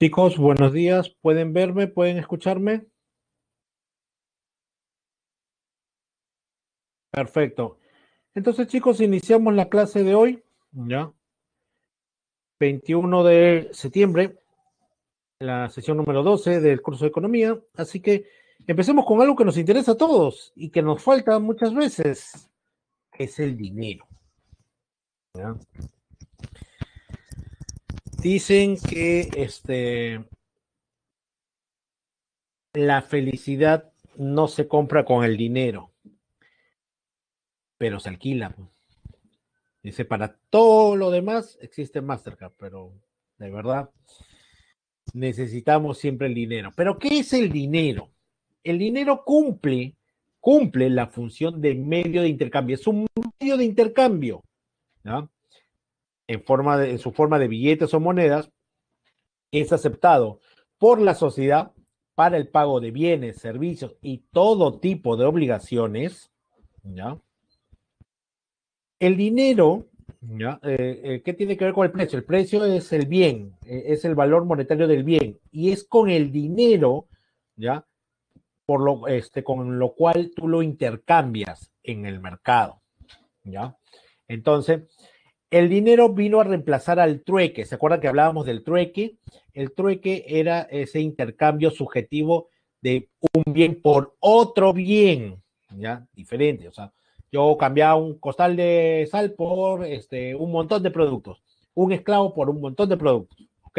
Chicos, buenos días. ¿Pueden verme? ¿Pueden escucharme? Perfecto. Entonces, chicos, iniciamos la clase de hoy, ¿ya? 21 de septiembre, la sesión número 12 del curso de economía. Así que empecemos con algo que nos interesa a todos y que nos falta muchas veces, es el dinero. ¿ya? Dicen que este la felicidad no se compra con el dinero, pero se alquila. Pues. Dice, para todo lo demás existe Mastercard, pero de verdad necesitamos siempre el dinero. Pero ¿qué es el dinero? El dinero cumple, cumple la función de medio de intercambio. Es un medio de intercambio. ¿no? en, forma de, su forma de billetes o monedas es aceptado por la sociedad para el pago de bienes, servicios y todo tipo de obligaciones, ¿ya? El dinero, ¿ya? Eh, eh, ¿Qué tiene que ver con el precio? El precio es el bien, eh, es el valor monetario del bien y es con el dinero, ¿ya? Por lo, este, con lo cual tú lo intercambias en el mercado, ¿ya? Entonces, el dinero vino a reemplazar al trueque. ¿Se acuerdan que hablábamos del trueque? El trueque era ese intercambio subjetivo de un bien por otro bien, ¿ya? Diferente. O sea, yo cambiaba un costal de sal por este, un montón de productos, un esclavo por un montón de productos, ¿ok?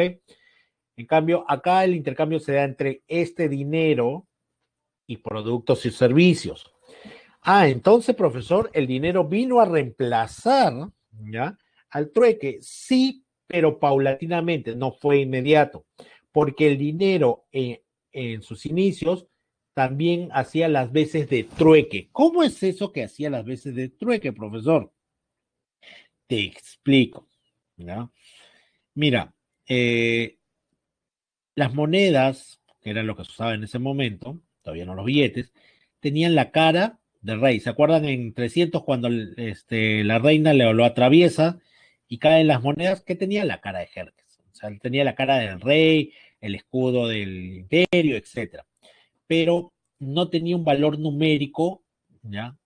En cambio, acá el intercambio se da entre este dinero y productos y servicios. Ah, entonces, profesor, el dinero vino a reemplazar ¿ya? Al trueque, sí, pero paulatinamente, no fue inmediato, porque el dinero eh, en, sus inicios también hacía las veces de trueque. ¿Cómo es eso que hacía las veces de trueque, profesor? Te explico. ¿ya? Mira, eh, las monedas, que eran lo que se usaba en ese momento, todavía no los billetes, tenían la cara del rey. ¿Se acuerdan en 300 cuando este, la reina le lo, atraviesa y caen las monedas? que tenía la cara de Jerjes? O sea, tenía la cara del rey, el escudo del imperio, etc. Pero no tenía un valor numérico, ¿ya?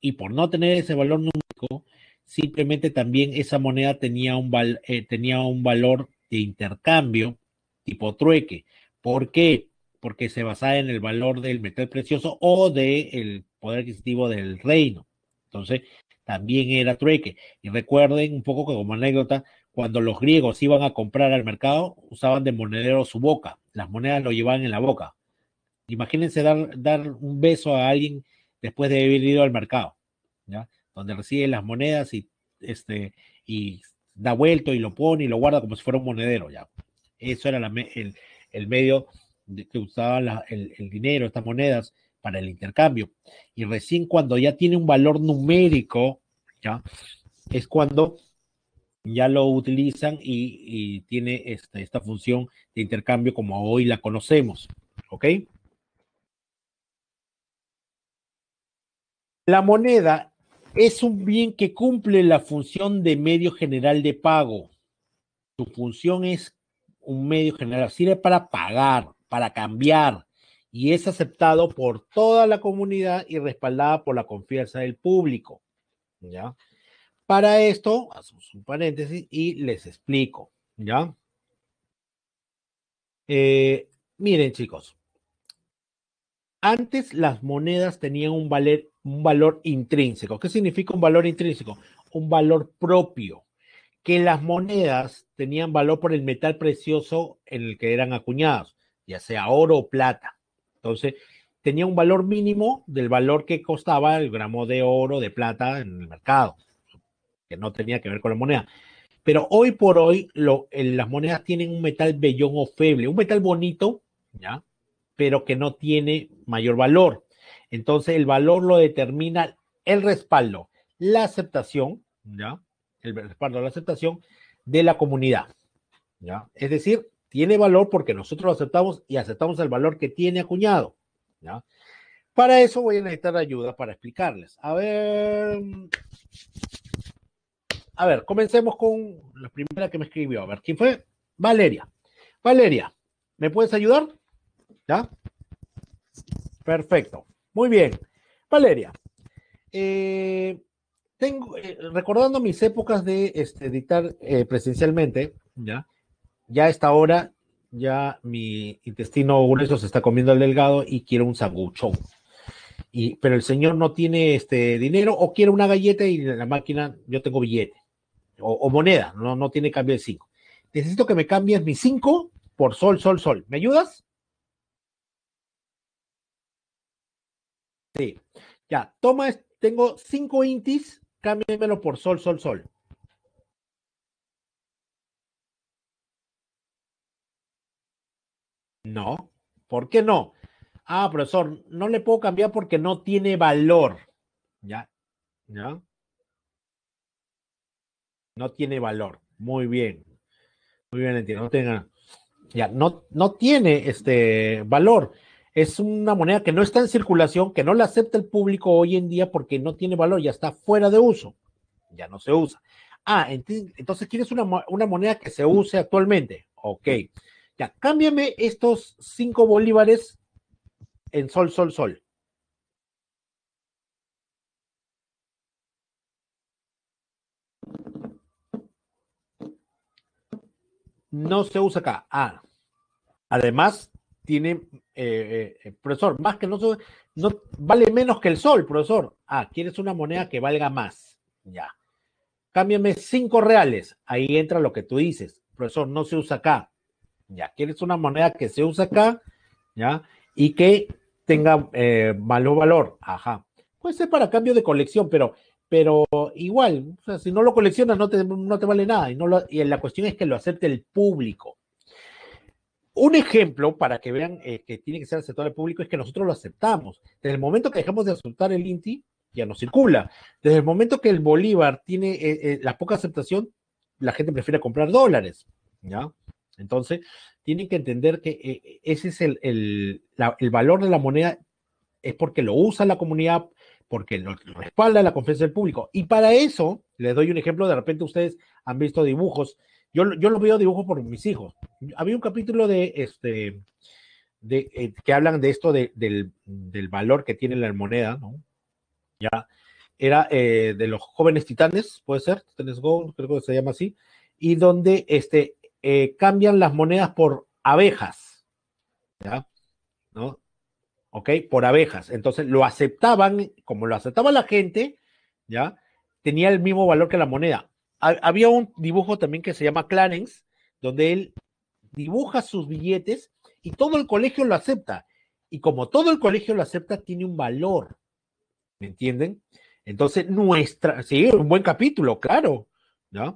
Y por no tener ese valor numérico, simplemente también esa moneda tenía un, eh, tenía un valor de intercambio tipo trueque. ¿Por qué? Porque se basaba en el valor del metal precioso o del de poder adquisitivo del reino. Entonces, también era trueque. Y recuerden un poco que como anécdota, cuando los griegos iban a comprar al mercado, usaban de monedero su boca, las monedas lo llevaban en la boca. Imagínense dar, un beso a alguien después de haber ido al mercado, ¿ya? donde recibe las monedas y, este, y da vuelto y lo pone y lo guarda como si fuera un monedero. ¿ya? Eso era el, medio que usaba el dinero, estas monedas para el intercambio. Y recién cuando ya tiene un valor numérico, ¿ya? es cuando ya lo utilizan y, tiene esta, esta, función de intercambio como hoy la conocemos. ¿Ok? La moneda es un bien que cumple la función de medio general de pago. Su función es un medio general, sirve para pagar, para cambiar, y es aceptado por toda la comunidad y respaldada por la confianza del público. ¿Ya? Para esto, hacemos un paréntesis y les explico. ¿Ya? Eh, miren, chicos. Antes las monedas tenían un, un valor intrínseco. ¿Qué significa un valor intrínseco? Un valor propio. Que las monedas tenían valor por el metal precioso en el que eran acuñadas, ya sea oro o plata. Entonces, tenía un valor mínimo del valor que costaba el gramo de oro, de plata en el mercado, que no tenía que ver con la moneda. Pero hoy por hoy eh, las monedas tienen un metal bellón o feble, un metal bonito, ¿ya? pero que no tiene mayor valor. Entonces el valor lo determina el respaldo, la aceptación, ¿ya? el respaldo, la aceptación de la comunidad. ¿ya? Es decir, tiene valor porque nosotros lo aceptamos y aceptamos el valor que tiene acuñado. ¿ya? Para eso voy a necesitar ayuda para explicarles. A ver, a ver, comencemos con la primera que me escribió. A ver, ¿quién fue? Valeria. Valeria, ¿me puedes ayudar? ¿Ya? Perfecto. Muy bien. Valeria, eh, tengo, eh, recordando mis épocas de este, eh, presencialmente, ¿ya? ya a esta hora, ya mi intestino grueso se está comiendo el delgado y quiero un sabuchón. Y, pero el señor no tiene este dinero o quiere una galleta y la máquina, yo tengo billete o, moneda, no, no tiene cambio de 5. Necesito que me cambies mi cinco por sol, sol, sol. ¿Me ayudas? Sí. Ya, toma, tengo cinco intis, cámbiamelo por sol, sol, sol. No, ¿por qué no? Ah, profesor, no le puedo cambiar porque no tiene valor. ¿Ya? ¿Ya? No tiene valor. Muy bien. Muy bien, entiendo. No tenga. Ya, no, no tiene este valor. Es una moneda que no está en circulación, que no la acepta el público hoy en día porque no tiene valor, ya está fuera de uso. Ya no se usa. Ah, entonces quieres una, una moneda que se use actualmente. Ok. Ya, cámbiame estos cinco bolívares en sol, sol, sol. No se usa acá. Ah, además tiene, eh, eh, eh, profesor, más que no, no vale menos que el sol, profesor. Ah, quieres una moneda que valga más. Ya. Cámbiame cinco reales. Ahí entra lo que tú dices. Profesor, no se usa acá ya quieres una moneda que se usa acá, ya, y que tenga eh, malo valor, ajá. Puede ser para cambio de colección, pero, pero igual, o sea, si no lo coleccionas no te, no te vale nada. Y, no y la cuestión es que lo acepte el público. Un ejemplo para que vean eh, que tiene que ser aceptado el público es que nosotros lo aceptamos. Desde el momento que dejamos de aceptar el INTI, ya no circula. Desde el momento que el Bolívar tiene eh, eh, la poca aceptación, la gente prefiere comprar dólares, ¿ya? Entonces, tienen que entender que eh, eh, ese es el, valor de la moneda, es porque lo usa la comunidad, porque lo respalda la confianza del público. Y para eso, les doy un ejemplo, de repente ustedes han visto dibujos, yo, yo los veo dibujos por mis hijos. Había un capítulo de este de, eh, que hablan de esto del, valor que tiene la moneda, ¿no? Ya, era de los jóvenes titanes, puede ser, Titanes Go, creo que se llama así, y donde este, eh, cambian las monedas por abejas, ¿ya? ¿No? ¿Ok? Por abejas. Entonces lo aceptaban, como lo aceptaba la gente, ¿ya? Tenía el mismo valor que la moneda. había un dibujo también que se llama Clarence, donde él dibuja sus billetes y todo el colegio lo acepta. Y como todo el colegio lo acepta, tiene un valor. ¿Me entienden? Entonces, nuestra, sí, un buen capítulo, claro, ¿ya?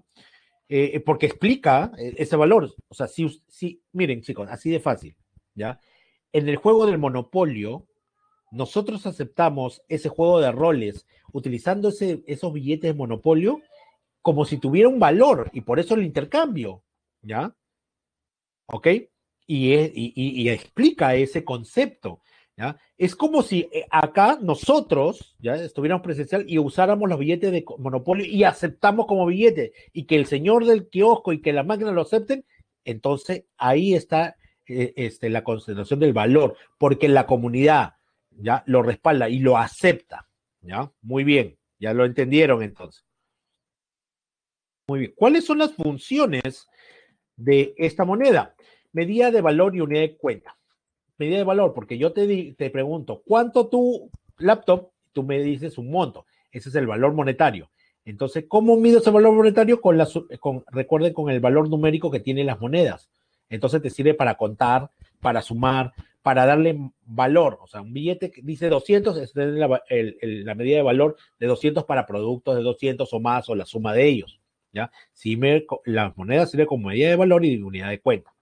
Eh, eh, porque explica eh, ese valor. O sea, si, si, miren chicos, así de fácil, ¿ya? En el juego del monopolio, nosotros aceptamos ese juego de roles utilizando ese, esos billetes de monopolio como si tuviera un valor y por eso el intercambio, ¿ya? ¿Ok? y explica ese concepto. Es como si eh, acá nosotros, ¿ya? Estuviéramos presencial y usáramos los billetes de monopolio y aceptamos como billete y que el señor del kiosco y que la máquina lo acepten, entonces ahí está eh, este, la concentración del valor, porque la comunidad, ¿ya? Lo respalda y lo acepta, ¿ya? Muy bien, ya lo entendieron entonces. Muy bien. ¿Cuáles son las funciones de esta moneda? Medida de valor y unidad de cuenta medida de valor, porque yo te, te pregunto, ¿cuánto tu laptop? Tú me dices un monto. Ese es el valor monetario. Entonces, ¿cómo mido ese valor monetario? Con con, recuerden con el valor numérico que tienen las monedas. Entonces te sirve para contar, para sumar, para darle valor. O sea, un billete que dice 200 es la, medida de valor de 200 para productos de 200 o más o la suma de ellos. ¿ya? Si las monedas sirven como medida de valor y unidad de cuenta.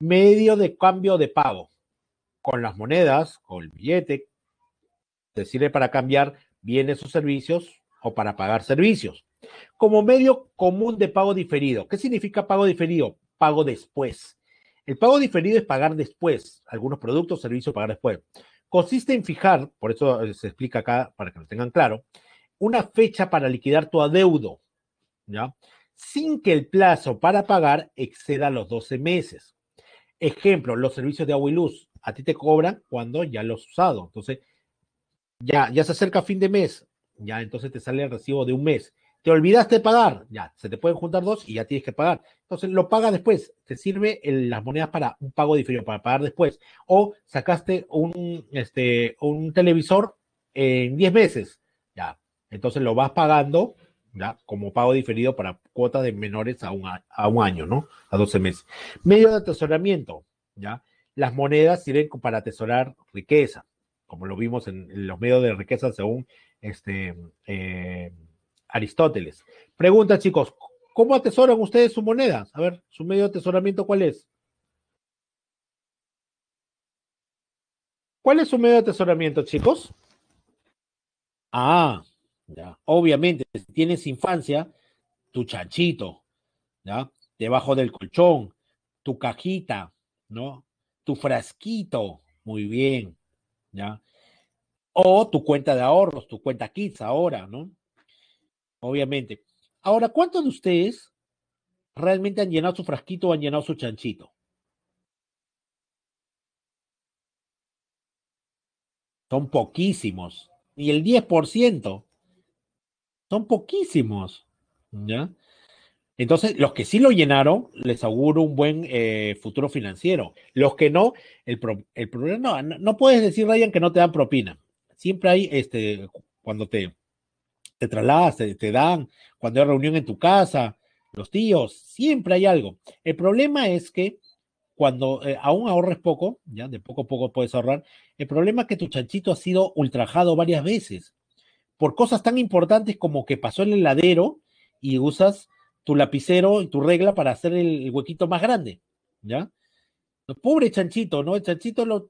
Medio de cambio de pago con las monedas, con el billete, te sirve para cambiar bienes o servicios o para pagar servicios. Como medio común de pago diferido. ¿Qué significa pago diferido? Pago después. El pago diferido es pagar después, algunos productos, servicios, pagar después. Consiste en fijar, por eso se explica acá para que lo tengan claro, una fecha para liquidar tu adeudo, ¿ya? Sin que el plazo para pagar exceda los 12 meses. Ejemplo, los servicios de agua y luz a ti te cobran cuando ya lo has usado. Entonces, ya, ya se acerca fin de mes, ya entonces te sale el recibo de un mes. Te olvidaste de pagar, ya se te pueden juntar dos y ya tienes que pagar. Entonces lo pagas después, te sirve en las monedas para un pago diferido, para pagar después. O sacaste un, este, un televisor en 10 meses, ya. Entonces lo vas pagando ¿Ya? como pago diferido para cuotas de menores a un, un año, ¿no? A 12 meses. Medio de atesoramiento, ¿ya? las monedas sirven para atesorar riqueza, como lo vimos en, los medios de riqueza según este, eh, Aristóteles. Pregunta, chicos, ¿cómo atesoran ustedes su moneda? A ver, su medio de atesoramiento, ¿cuál es? ¿Cuál es su medio de atesoramiento, chicos? Ah, ya. Obviamente, si tienes infancia, tu chanchito, ¿ya? Debajo del colchón, tu cajita, ¿no? tu frasquito, muy bien, ¿ya? O tu cuenta de ahorros, tu cuenta Kids ahora, ¿no? Obviamente. Ahora, ¿cuántos de ustedes realmente han llenado su frasquito o han llenado su chanchito? Son poquísimos. Y el 10%. Son poquísimos. ¿Ya? Entonces, los que sí lo llenaron, les auguro un buen eh, futuro financiero. Los que no, el, problema, no, no, puedes decir, Ryan, que no te dan propina. Siempre hay, este, cuando te, te trasladas, te, dan, cuando hay reunión en tu casa, los tíos, siempre hay algo. El problema es que cuando eh, aún ahorres poco, ya de poco a poco puedes ahorrar, el problema es que tu chanchito ha sido ultrajado varias veces por cosas tan importantes como que pasó el heladero y usas tu lapicero y tu regla para hacer el, huequito más grande, ¿ya? Pobre chanchito, ¿no? El chanchito lo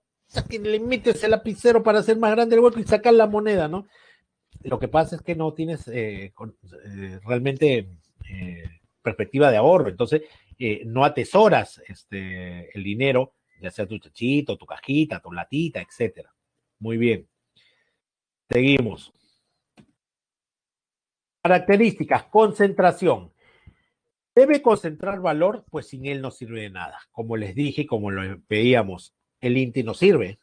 le metes el lapicero para hacer más grande el hueco y sacas la moneda, ¿no? Lo que pasa es que no tienes eh, eh, realmente eh, perspectiva de ahorro, entonces no atesoras este, el dinero, ya sea tu chanchito, tu cajita, tu latita, etcétera. Muy bien. Seguimos. Características, concentración. Debe concentrar valor, pues sin él no sirve de nada. Como les dije, como lo veíamos, el INTI no sirve.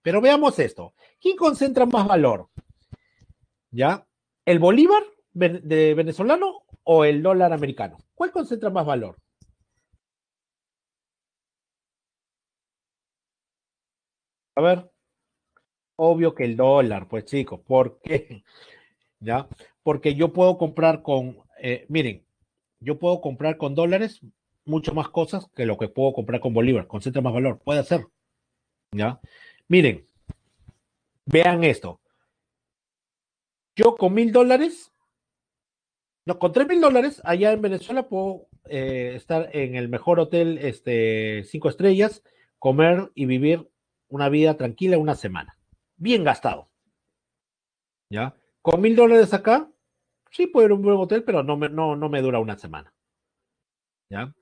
Pero veamos esto. ¿Quién concentra más valor? ¿Ya? ¿El bolívar de venezolano o el dólar americano? ¿Cuál concentra más valor? A ver. Obvio que el dólar, pues chicos, ¿por qué? ¿Ya? Porque yo puedo comprar con, eh, miren, yo puedo comprar con dólares mucho más cosas que lo que puedo comprar con bolívar, concentra más valor, puede hacer. ¿Ya? Miren, vean esto. Yo con mil dólares, no, con tres mil dólares allá en Venezuela puedo eh, estar en el mejor hotel, este, cinco estrellas, comer y vivir una vida tranquila una semana. Bien gastado. ¿Ya? Con mil dólares acá, sí puede ir un buen hotel, pero no me, no, me dura una semana. ¿Ya?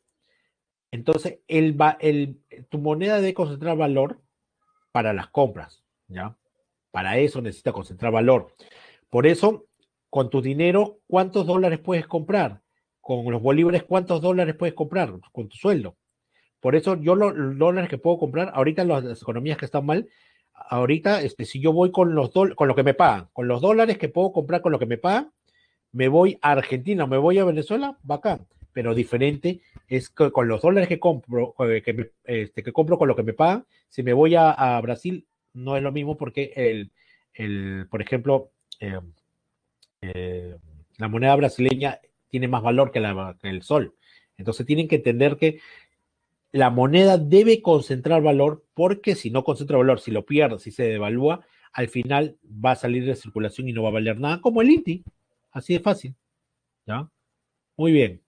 Entonces, el, el, tu moneda debe concentrar valor para las compras, ¿ya? Para eso necesita concentrar valor. Por eso, con tu dinero, ¿cuántos dólares puedes comprar? Con los bolívares, ¿cuántos dólares puedes comprar con tu sueldo? Por eso yo los, dólares que puedo comprar, ahorita las, economías que están mal, ahorita este, si yo voy con los con lo que me pagan, con los dólares que puedo comprar con lo que me pagan, me voy a Argentina, me voy a Venezuela, bacán. Pero diferente es que con los dólares que compro, que, este, que compro con lo que me pagan, si me voy a, Brasil, no es lo mismo porque el, por ejemplo, em, eh, la moneda brasileña tiene más valor que, que el sol. Entonces tienen que entender que la moneda debe concentrar valor porque si no concentra valor, si lo pierde, si se devalúa, al final va a salir de circulación y no va a valer nada, como el INTI. Así de fácil. ¿Ya? Muy bien.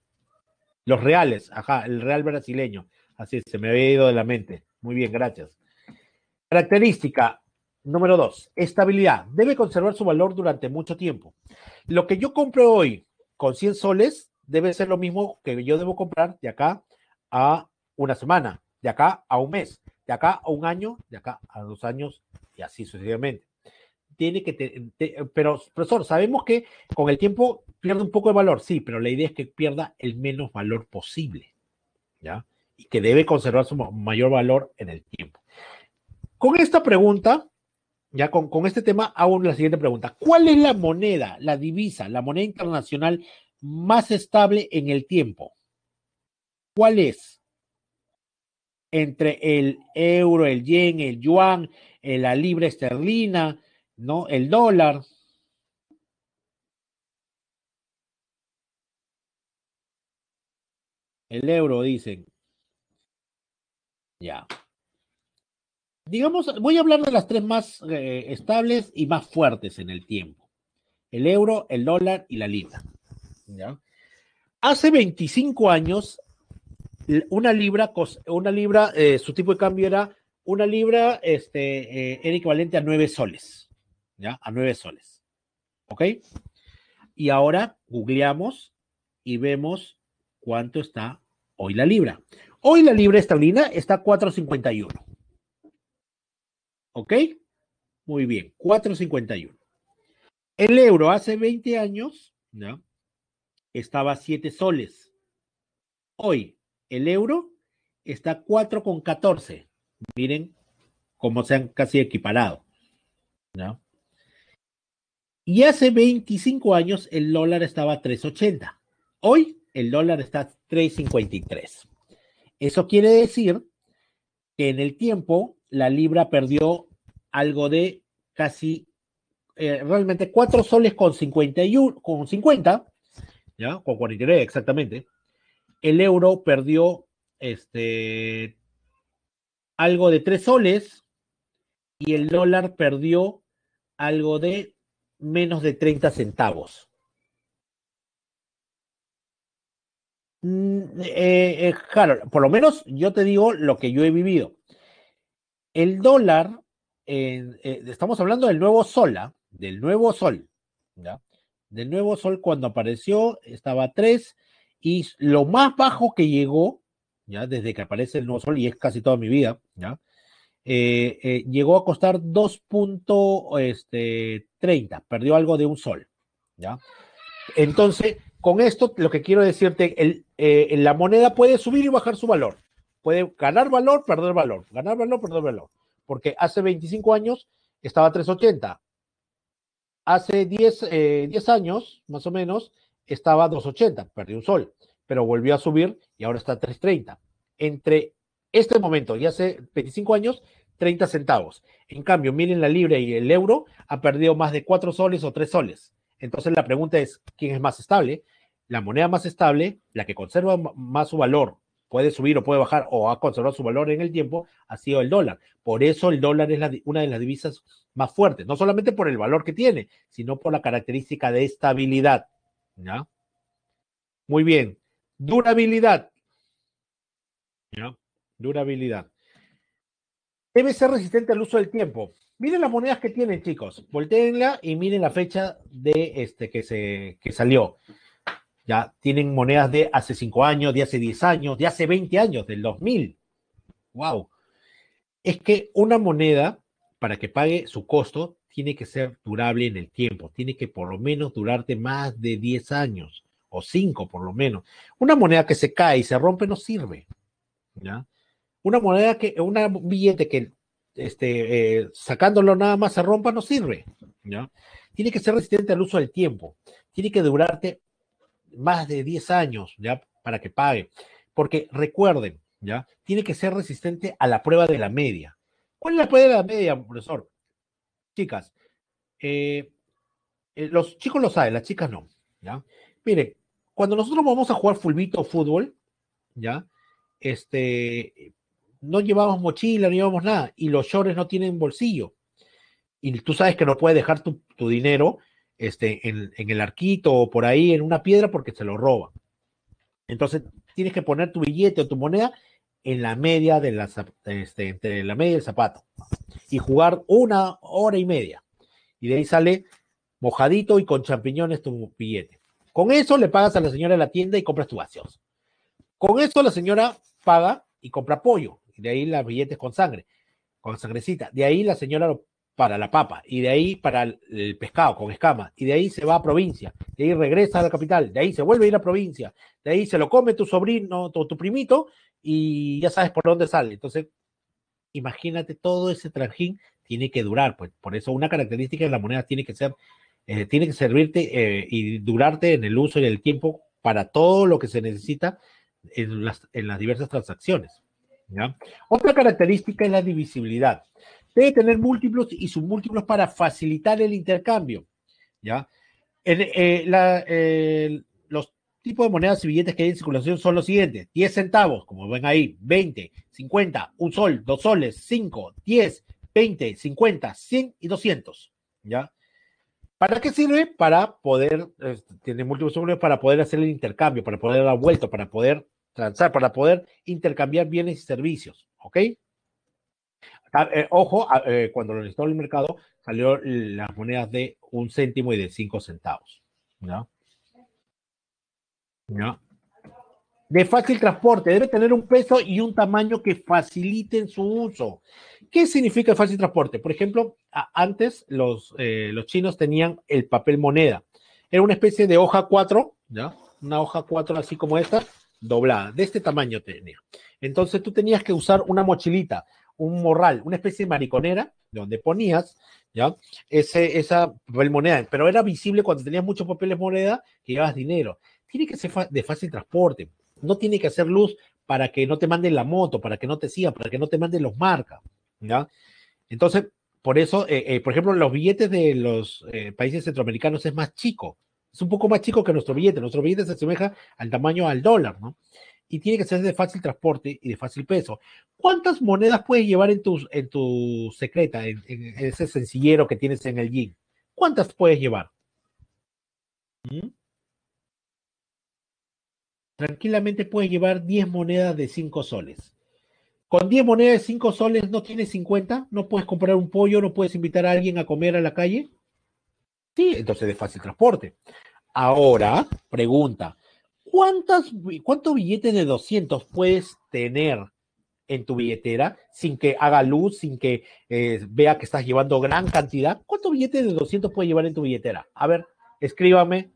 Los reales, ajá, el real brasileño. Así se me había ido de la mente. Muy bien, gracias. Característica número dos, estabilidad. Debe conservar su valor durante mucho tiempo. Lo que yo compro hoy con 100 soles debe ser lo mismo que yo debo comprar de acá a una semana, de acá a un mes, de acá a un año, de acá a dos años y así sucesivamente tiene que, pero profesor, sabemos que con el tiempo pierde un poco de valor, sí, pero la idea es que pierda el menos valor posible, ¿ya? Y que debe conservar su mayor valor en el tiempo. Con esta pregunta, ya con, con este tema, hago la siguiente pregunta. ¿Cuál es la moneda, la divisa, la moneda internacional más estable en el tiempo? ¿Cuál es? Entre el euro, el yen, el yuan, eh, la libra esterlina, ¿no? El dólar. El euro, dicen. Ya. Digamos, voy a hablar de las tres más eh, estables y más fuertes en el tiempo. El euro, el dólar y la libra. Hace 25 años, una libra, una libra eh, su tipo de cambio era una libra este, eh, era equivalente a nueve soles. ¿ya? A 9 soles. ¿Ok? Y ahora googleamos y vemos cuánto está hoy la libra. Hoy la libra esterlina está 4.51. ¿Ok? Muy bien, 4.51. El euro hace 20 años ¿ya? estaba a 7 soles. Hoy el euro está a 4.14. Miren cómo se han casi equiparado. ¿ya? Y hace 25 años el dólar estaba a 3.80. Hoy el dólar está a 3.53. Eso quiere decir que en el tiempo la libra perdió algo de casi eh, realmente 4 soles con 51 con 50, ¿ya? Con 49 exactamente. El euro perdió este algo de 3 soles y el dólar perdió algo de menos de 30 centavos. claro, mm, eh, eh, por lo menos yo te digo lo que yo he vivido. El dólar, eh, estamos hablando del nuevo sol, ¿ah? del nuevo sol, ¿ya? del nuevo sol cuando apareció estaba 3 y lo más bajo que llegó, ya desde que aparece el nuevo sol y es casi toda mi vida, ¿ya? Eh, eh, llegó a costar 2.30, este, perdió algo de un sol. ¿ya? Entonces, con esto lo que quiero decirte, el, eh, la moneda puede subir y bajar su valor, puede ganar valor, perder valor, ganar valor, perder valor, porque hace 25 años estaba 3.80, hace 10, 10 años más o menos estaba 2.80, perdió un sol, pero volvió a subir y ahora está 3.30. Entre este momento, ya hace 25 años, 30 centavos. En cambio, miren la libra y el euro ha perdido más de 4 soles o 3 soles. Entonces la pregunta es, ¿quién es más estable? La moneda más estable, la que conserva más su valor, puede subir o puede bajar o ha conservado su valor en el tiempo, ha sido el dólar. Por eso el dólar es una de las divisas más fuertes, no solamente por el valor que tiene, sino por la característica de estabilidad. ¿ya? Muy bien. Durabilidad. ¿ya? Durabilidad. Debe ser resistente al uso del tiempo. Miren las monedas que tienen, chicos. Volteenla y miren la fecha de este que se que salió. Ya tienen monedas de hace 5 años, de hace 10 años, de hace 20 años, del 2000. ¡Wow! Es que una moneda, para que pague su costo, tiene que ser durable en el tiempo. Tiene que por lo menos durarte más de 10 años o 5 por lo menos. Una moneda que se cae y se rompe no sirve. ¿ya? una moneda que, una billete que este, eh, sacándolo nada más se rompa no sirve. ¿ya? Tiene que ser resistente al uso del tiempo. Tiene que durarte más de 10 años ya para que pague. Porque recuerden, ¿ya? Tiene que ser resistente a la prueba de la media. ¿Cuál es la prueba de la media, profesor? Chicas, eh, eh, los chicos lo saben, las chicas no. ¿ya? Miren, cuando nosotros vamos a jugar fulbito o fútbol, ¿ya? Este, no llevamos mochila, no llevamos nada, y los shorts no tienen bolsillo. Y tú sabes que no puedes dejar tu, dinero este, en, el arquito o por ahí en una piedra porque se lo roban. Entonces tienes que poner tu billete o tu moneda en la media de la, este, entre la media del zapato y jugar una hora y media. Y de ahí sale mojadito y con champiñones tu billete. Con eso le pagas a la señora de la tienda y compras tu vacío, Con eso la señora paga y compra pollo de ahí las billetes con sangre, con sangrecita, de ahí la señora para la papa, y de ahí para el pescado con escama, y de ahí se va a provincia, de ahí regresa a la capital, de ahí se vuelve a ir a provincia, de ahí se lo come tu sobrino, tu, tu primito, y ya sabes por dónde sale. Entonces, imagínate todo ese trajín tiene que durar, pues por eso una característica de la moneda tiene que ser, eh, tiene que servirte eh, y durarte en el uso y el tiempo para todo lo que se necesita en las, en las diversas transacciones. Otra característica es la divisibilidad. Debe tener múltiplos y submúltiplos para facilitar el intercambio. ¿ya? En, eh, eh, los tipos de monedas y billetes que hay en circulación son los siguientes: 10 centavos, como ven ahí, 20, 50, 1 sol, 2 soles, 5, 10, 20, 50, 100 y 200. ¿Ya? ¿Para qué sirve? Para poder, este, tiene múltiples para poder hacer el intercambio, para poder dar vuelta, para poder para poder intercambiar bienes y servicios, ¿ok? Ah, eh, ojo, ah, eh, cuando lo necesitó el mercado, salió las monedas de un céntimo y de cinco centavos, ¿no? ¿No? De fácil transporte, debe tener un peso y un tamaño que faciliten su uso. ¿Qué significa fácil transporte? Por ejemplo, antes los, eh, los chinos tenían el papel moneda. Era una especie de hoja 4, ¿ya? Una hoja 4 así como esta, doblada, de este tamaño tenía. Entonces tú tenías que usar una mochilita, un morral, una especie de mariconera, donde ponías, ¿ya? Ese, esa papel moneda, pero era visible cuando tenías muchos papeles moneda que llevabas dinero. Tiene que ser de fácil transporte, no tiene que hacer luz para que no te manden la moto, para que no te sigan, para que no te manden los marcas, ¿ya? Entonces, por eso, eh, eh, por ejemplo, los billetes de los eh, países centroamericanos es más chico, es un poco más chico que nuestro billete. Nuestro billete se asemeja al tamaño al dólar, ¿no? Y tiene que ser de fácil transporte y de fácil peso. ¿Cuántas monedas puedes llevar en tu, en tu secreta, en, ese sencillero que tienes en el jean? ¿Cuántas puedes llevar? Mm. Tranquilamente puedes llevar 10 monedas de 5 soles. Con 10 monedas de 5 soles no tienes 50, no puedes comprar un pollo, no puedes invitar a alguien a comer a la calle. Sí, entonces de fácil transporte. Ahora, pregunta, ¿cuántas, ¿cuántos billetes de 200 puedes tener en tu billetera sin que haga luz, sin que eh, vea que estás llevando gran cantidad? ¿Cuántos billetes de 200 puedes llevar en tu billetera? A ver, escríbame.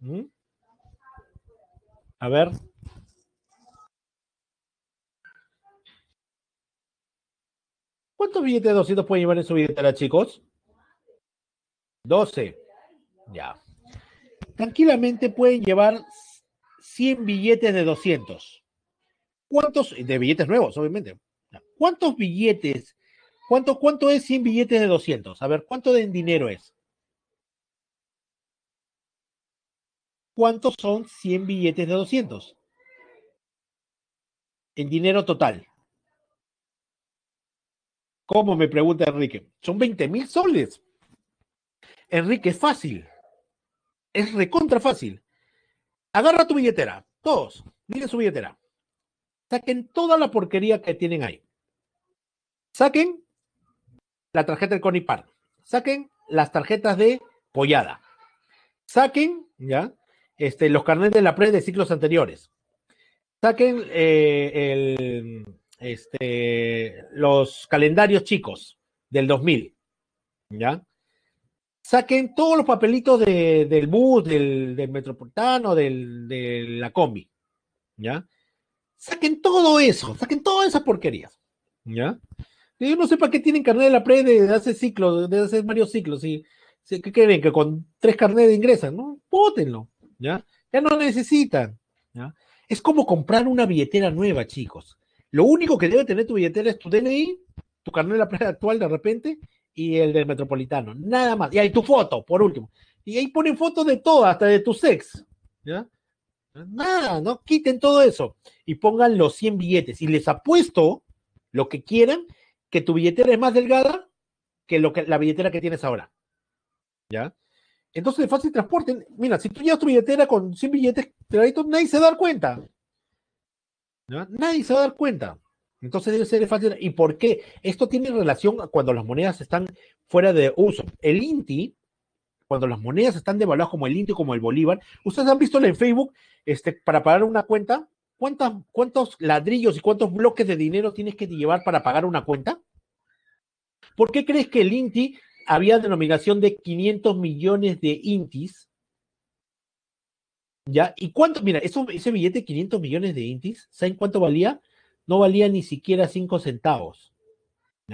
¿Mm? A ver. ¿Cuántos billetes de 200 pueden llevar en su billetera, chicos? 12. Ya. Tranquilamente pueden llevar 100 billetes de 200. ¿Cuántos? De billetes nuevos, obviamente. ¿Cuántos billetes? ¿Cuánto, cuánto es 100 billetes de 200? A ver, ¿cuánto de en dinero es? ¿Cuántos son 100 billetes de 200? En dinero total. ¿Cómo me pregunta Enrique? Son 20 mil soles. Enrique, es fácil. Es recontra fácil. Agarra tu billetera, todos, miren su billetera. Saquen toda la porquería que tienen ahí. Saquen la tarjeta del Conipar. Saquen las tarjetas de Pollada. Saquen, ¿ya? Este, los carnets de la pre de ciclos anteriores. Saquen eh, este, los calendarios chicos del 2000, ¿ya? saquen todos los papelitos del bus, del, metropolitano, de la combi, ¿ya? Saquen todo eso, saquen todas esas porquerías, ¿ya? Yo no sé para qué tienen carnet de la pre de hace ciclos, de hace varios ciclos, y ¿qué creen? Que con tres carnets ingresan, ¿no? Pótenlo, ¿ya? Ya no necesitan, ¿ya? Es como comprar una billetera nueva, chicos. Lo único que debe tener tu billetera es tu DNI, tu carnet de la pre actual de repente, y el del Metropolitano. Nada más. Y ahí tu foto, por último. Y ahí ponen fotos de todo, hasta de tu sex. ¿ya? Nada, no quiten todo eso. Y pongan los 100 billetes. Y les apuesto lo que quieran, que tu billetera es más delgada que, lo que la billetera que tienes ahora. ¿Ya? Entonces, de fácil transporte, mira, si tú llevas tu billetera con 100 billetes, nadie se va a dar cuenta. Nadie se va a dar cuenta. Entonces debe ser fácil. ¿Y por qué? Esto tiene relación cuando las monedas están fuera de uso. El INTI, cuando las monedas están devaluadas como el INTI, como el Bolívar, ustedes han visto en Facebook, este, para pagar una cuenta, ¿cuántos ladrillos y cuántos bloques de dinero tienes que llevar para pagar una cuenta? ¿Por qué crees que el INTI había denominación de 500 millones de INTIs? ¿Ya? ¿Y cuánto? Mira, ese billete de 500 millones de INTIs, ¿saben cuánto valía? no valía ni siquiera cinco centavos.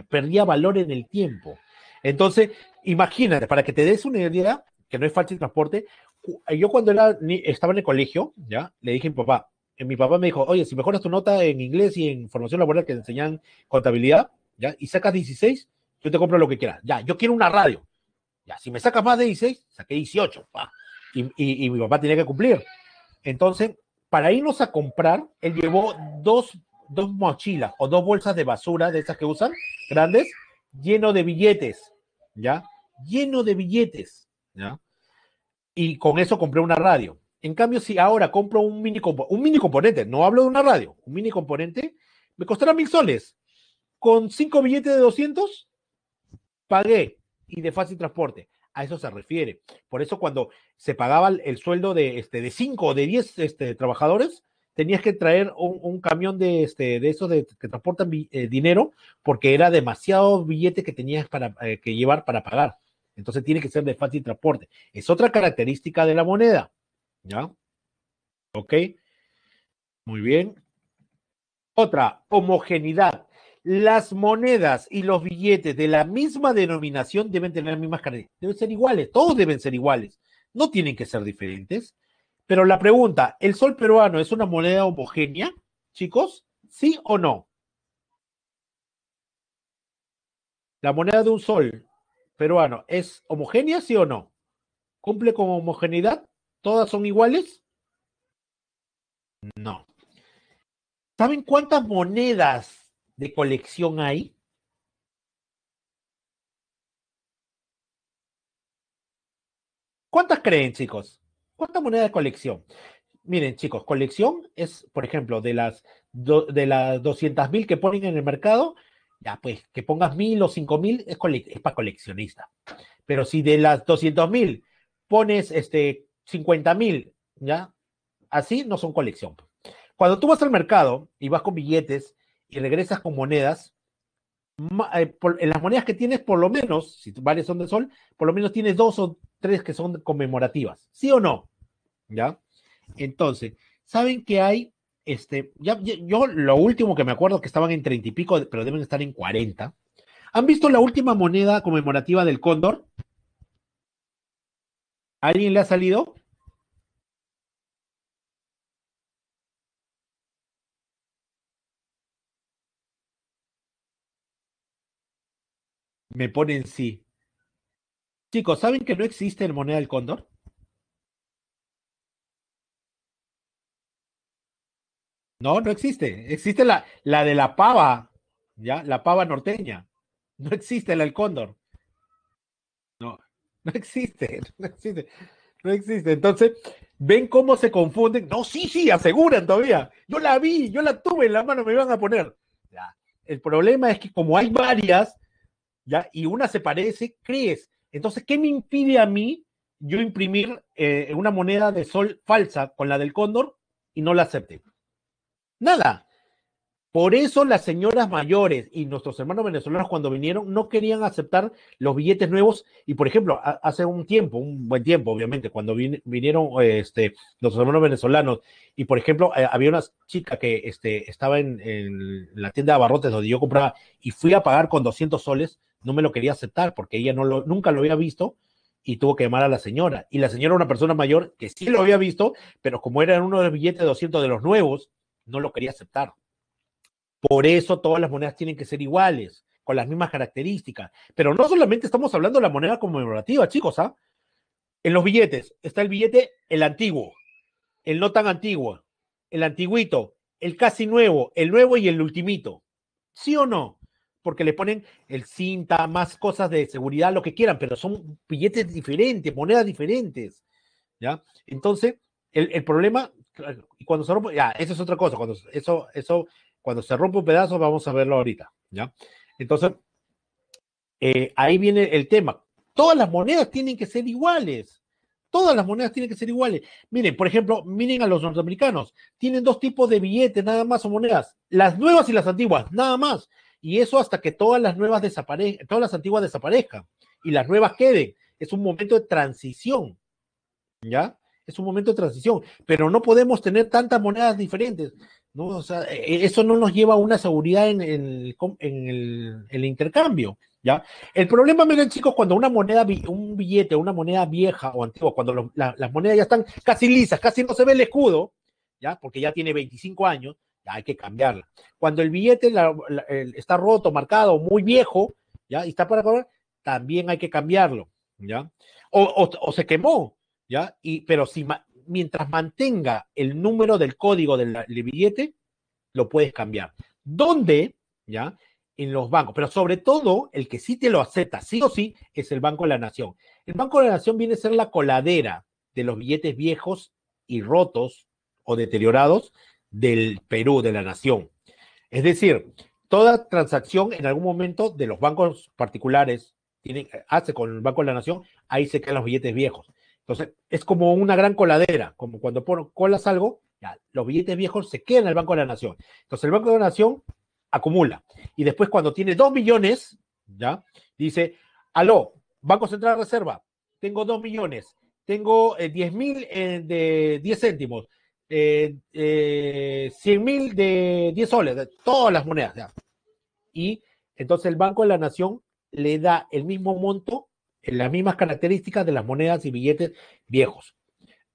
Perdía valor en el tiempo. Entonces, imagínate, para que te des una idea, que no es fácil transporte, eh, yo cuando era, estaba en el colegio, ya, le dije a mi papá, mi papá me dijo, oye, si mejoras tu nota en inglés y en formación laboral que te enseñan contabilidad, ya, y sacas 16, yo te compro lo que quieras. Ya, yo quiero una radio. Ya, si me sacas más de 16, saqué 18, pa. Y, mi papá tenía que cumplir. Entonces, para irnos a comprar, él llevó dos dos mochilas o dos bolsas de basura de esas que usan, grandes, lleno de billetes, ¿ya? Lleno de billetes, ¿ya? Y con eso compré una radio. En cambio, si ahora compro un mini, un mini componente, no hablo de una radio, un mini componente, me costará mil soles. Con cinco billetes de 200, pagué y de fácil transporte. A eso se refiere. Por eso cuando se pagaba el sueldo de, este, de cinco o de diez este, trabajadores, tenías que traer un, camión de, este, de esos de, que transportan eh, dinero porque era demasiado billete que tenías para, eh, que llevar para pagar. Entonces tiene que ser de fácil transporte. Es otra característica de la moneda. ¿Ya? ¿Ok? Muy bien. Otra, homogeneidad. Las monedas y los billetes de la misma denominación deben tener las mismas características. Deben ser iguales, todos deben ser iguales. No tienen que ser diferentes. Pero la pregunta, ¿el sol peruano es una moneda homogénea, chicos? ¿Sí o no? ¿La moneda de un sol peruano es homogénea, sí o no? ¿Cumple con homogeneidad? ¿Todas son iguales? No. ¿Saben cuántas monedas de colección hay? ¿Cuántas creen, chicos? ¿Cuánta moneda de colección? Miren, chicos, colección es, por ejemplo, de las, de las 200.000 que ponen en el mercado, ya pues que pongas mil o cinco mil es, para coleccionista. Pero si de las 200.000 pones este, cincuenta ya, así no son colección. Cuando tú vas al mercado y vas con billetes y regresas con monedas, eh, en las monedas que tienes, por lo menos, si varias son de sol, por lo menos tienes dos o tres que son conmemorativas. ¿Sí o no? ¿ya? Entonces, saben que hay, este, yo lo último que me acuerdo que estaban en treinta y pico, pero deben estar en cuarenta. ¿Han visto la última moneda conmemorativa del cóndor? ¿Alguien le ha salido? Me ponen sí. Chicos, ¿saben que no existe el moneda del cóndor? No, no existe. Existe la, la de la pava, ¿ya? La pava norteña. No existe la del cóndor. No, no existe, no existe. No existe. Entonces, ven cómo se confunden. No, sí, sí, aseguran todavía. Yo la vi, yo la tuve en la mano, me iban a poner. El problema es que como hay varias, ya, y una se parece, crees. Entonces, ¿qué me impide a mí yo imprimir eh, una moneda de sol falsa con la del cóndor y no la acepte? Nada. Por eso las señoras mayores y nuestros hermanos venezolanos cuando vinieron no querían aceptar los billetes nuevos. Y por ejemplo, hace un tiempo, un buen tiempo, obviamente, cuando vinieron este, nuestros hermanos venezolanos y por ejemplo, eh, había una chica que este, estaba en, la tienda de abarrotes donde yo compraba y fui a pagar con 200 soles, no me lo quería aceptar porque ella no lo, nunca lo había visto y tuvo que llamar a la señora. Y la señora una persona mayor que sí lo había visto, pero como era uno de los billetes 200 de los nuevos, no lo quería aceptar. Por eso todas las monedas tienen que ser iguales, con las mismas características. Pero no solamente estamos hablando de la moneda conmemorativa, chicos, ¿ah? En los billetes está el billete, el antiguo, el no tan antiguo, el antiguito, el casi nuevo, el nuevo y el ultimito. ¿Sí o no? Porque le ponen el cinta, más cosas de seguridad, lo que quieran, pero son billetes diferentes, monedas diferentes. ¿Ya? Entonces, el, el problema y cuando se rompe, ya, eso es otra cosa. Cuando, eso, eso, cuando se rompe un pedazo, vamos a verlo ahorita, ¿ya? Entonces, eh, ahí viene el tema. Todas las monedas tienen que ser iguales. Todas las monedas tienen que ser iguales. Miren, por ejemplo, miren a los norteamericanos. Tienen dos tipos de billetes, nada más, o monedas. Las nuevas y las antiguas, nada más. Y eso hasta que todas las nuevas desaparezcan, todas las antiguas desaparezcan y las nuevas queden. Es un momento de transición. ¿Ya? es un momento de transición, pero no podemos tener tantas monedas diferentes. ¿no? E, e, eso no nos lleva a una seguridad en el, intercambio. ¿ya? El problema, miren chicos, cuando una moneda, un billete, una moneda vieja o antigua, cuando las monedas ya están casi lisas, casi no se ve el escudo, ¿ya? porque ya tiene 25 años, ya hay que cambiarla. Cuando el billete está roto, marcado, muy viejo, ¿ya? y está para cobrar, también hay que cambiarlo. ¿ya? o se quemó, pero si mientras mantenga el número del código del, billete, lo puedes cambiar. ¿Dónde? ¿Ya? En los bancos, pero sobre todo el que sí te lo acepta, sí o sí, es el Banco de la Nación. El Banco de la Nación viene a ser la coladera de los billetes viejos y rotos o deteriorados del Perú, de la Nación. Es decir, toda transacción en algún momento de los bancos particulares hace con el Banco de la Nación, ahí se quedan los billetes viejos. Entonces, es como una gran coladera, como cuando colas algo, ya, los billetes viejos se quedan en el Banco de la Nación. Entonces, el Banco de la Nación acumula. Y después, cuando tiene dos millones, ya, dice, aló, Banco Central Reserva, tengo dos millones, tengo eh, diez mil eh, de diez céntimos, eh, cien mil de diez soles, de todas las monedas. Y entonces el Banco de la Nación le da el mismo monto las mismas características de las monedas y billetes viejos.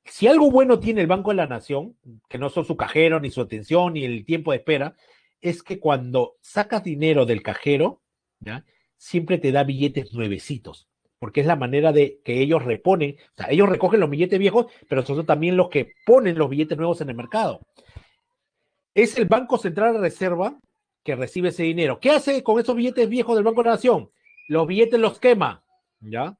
Si algo bueno tiene el Banco de la Nación, que no son su cajero, ni su atención, ni el tiempo de espera, es que cuando sacas dinero del cajero, ¿ya? siempre te da billetes nuevecitos, porque es la manera de que ellos reponen, o sea, ellos recogen los billetes viejos, pero son también los que ponen los billetes nuevos en el mercado. Es el Banco Central de Reserva que recibe ese dinero. ¿Qué hace con esos billetes viejos del Banco de la Nación? Los billetes los quema ¿ya?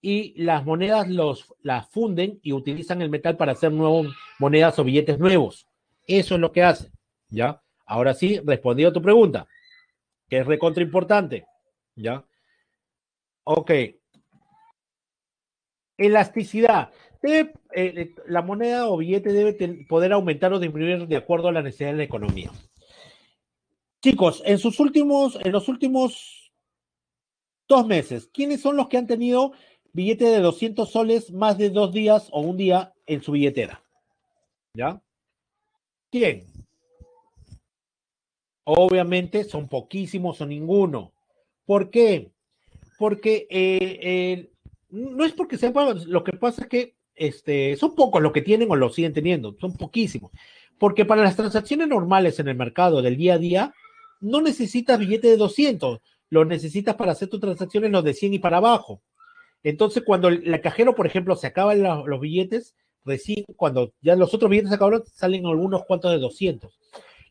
Y las monedas los, las funden y utilizan el metal para hacer nuevas monedas o billetes nuevos. Eso es lo que hacen, ¿ya? Ahora sí, respondido a tu pregunta, que es recontra importante, ¿ya? Ok. Elasticidad. Eh, la moneda o billete debe poder aumentar o disminuir de acuerdo a la necesidad de la economía. Chicos, en sus últimos, en los últimos Dos meses. ¿Quiénes son los que han tenido billete de 200 soles más de dos días o un día en su billetera? ¿Ya? ¿Quién? Obviamente son poquísimos o ninguno. ¿Por qué? Porque eh, no es porque sepan, lo que pasa es que este, son pocos los que tienen o los siguen teniendo, son poquísimos. Porque para las transacciones normales en el mercado del día a día, no necesitas billete de 200 lo necesitas para hacer tus transacciones los de 100 y para abajo. Entonces, cuando el, cajero, por ejemplo, se acaban los billetes, recién cuando ya los otros billetes se acabaron, salen algunos cuantos de 200.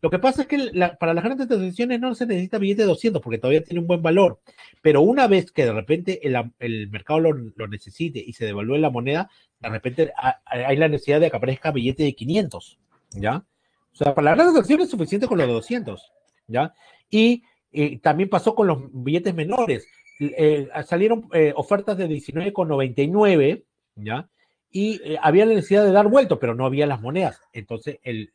Lo que pasa es que para las grandes transacciones no se necesita billete de 200 porque todavía tiene un buen valor. Pero una vez que de repente el, mercado lo, lo, necesite y se devalúe la moneda, de repente hay la necesidad de que aparezca billete de 500. ¿Ya? O sea, para las grandes transacciones es suficiente con los de 200. ¿Ya? Y también pasó con los billetes menores. Eh, salieron eh, ofertas de 19,99, ¿ya? Y eh, había la necesidad de dar vuelto, pero no había las monedas. Entonces el,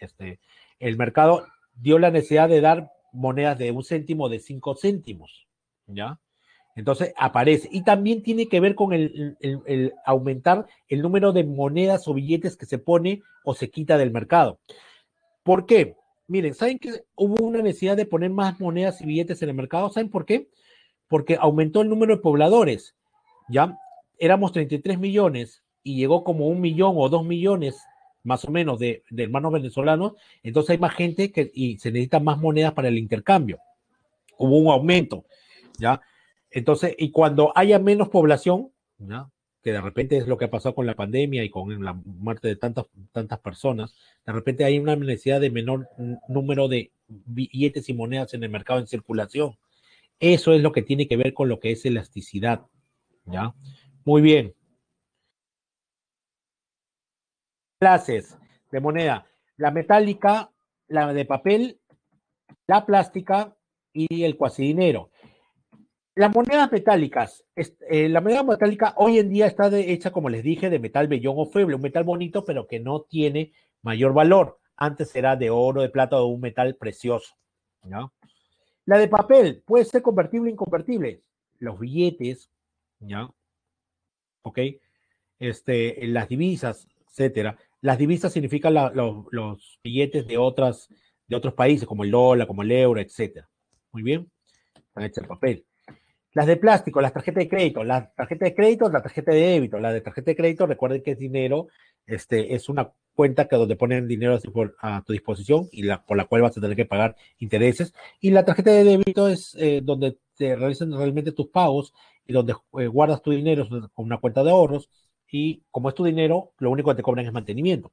este, el mercado dio la necesidad de dar monedas de un céntimo, de cinco céntimos, ¿ya? Entonces aparece. Y también tiene que ver con el, el, aumentar el número de monedas o billetes que se pone o se quita del mercado. ¿Por qué? Miren, ¿saben que hubo una necesidad de poner más monedas y billetes en el mercado? ¿Saben por qué? Porque aumentó el número de pobladores. Ya éramos 33 millones y llegó como un millón o dos millones más o menos de, hermanos venezolanos. Entonces hay más gente que, y se necesitan más monedas para el intercambio. Hubo un aumento. ¿ya? Entonces, y cuando haya menos población, ¿ya? que de repente es lo que ha pasado con la pandemia y con la muerte de tantas, tantas personas, de repente hay una necesidad de menor número de billetes y monedas en el mercado en circulación. Eso es lo que tiene que ver con lo que es elasticidad. ¿Ya? Muy bien. Clases de moneda. La metálica, la de papel, la plástica y el dinero las monedas metálicas. Eh, la moneda metálica hoy en día está hecha, como les dije, de metal bellón o feble, un metal bonito, pero que no tiene mayor valor. Antes era de oro, de plata o un metal precioso. La de papel puede ser convertible o inconvertible. Los billetes, ¿ya? ¿Ok? Este, las divisas, etcétera. Las divisas significan los, los billetes de, otras, de otros países, como el dólar, como el euro, etcétera. Muy bien. Están hechas de papel. Las de plástico, las tarjetas de crédito, las tarjetas de crédito, la tarjeta de débito, la de tarjeta de crédito, recuerden que es dinero, este, es una cuenta que donde ponen dinero a tu disposición y la, por la cual vas a tener que pagar intereses. Y la tarjeta de débito es eh, donde te realizan realmente tus pagos y donde eh, guardas tu dinero con una cuenta de ahorros. Y como es tu dinero, lo único que te cobran es mantenimiento.